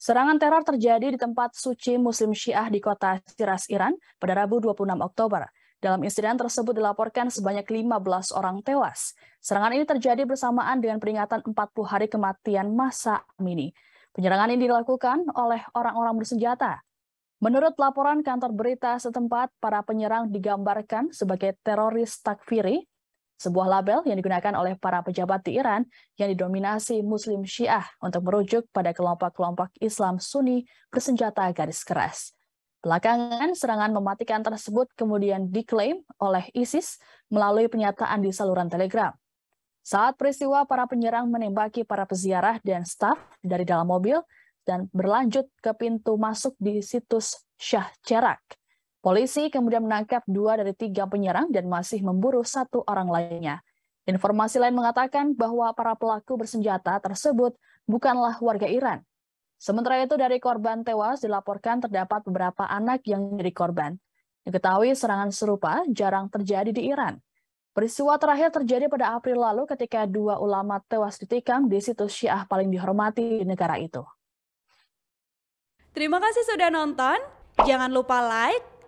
Serangan teror terjadi di tempat suci Muslim Syiah di kota Shiraz, Iran pada Rabu 26 Oktober. Dalam insiden tersebut dilaporkan sebanyak 15 orang tewas. Serangan ini terjadi bersamaan dengan peringatan 40 hari kematian masa Amini. Penyerangan ini dilakukan oleh orang-orang bersenjata. Menurut laporan kantor berita setempat, para penyerang digambarkan sebagai teroris takfiri sebuah label yang digunakan oleh para pejabat di Iran yang didominasi Muslim Syiah untuk merujuk pada kelompok-kelompok Islam Sunni bersenjata garis keras. Belakangan, serangan mematikan tersebut kemudian diklaim oleh ISIS melalui pernyataan di saluran Telegram. Saat peristiwa, para penyerang menembaki para peziarah dan staf dari dalam mobil dan berlanjut ke pintu masuk di situs Syah Cerak. Polisi kemudian menangkap dua dari tiga penyerang dan masih memburu satu orang lainnya. Informasi lain mengatakan bahwa para pelaku bersenjata tersebut bukanlah warga Iran. Sementara itu dari korban tewas dilaporkan terdapat beberapa anak yang menjadi korban. Diketahui serangan serupa jarang terjadi di Iran. Peristiwa terakhir terjadi pada April lalu ketika dua ulama tewas ditikam di situs Syiah paling dihormati di negara itu. Terima kasih sudah nonton. Jangan lupa like,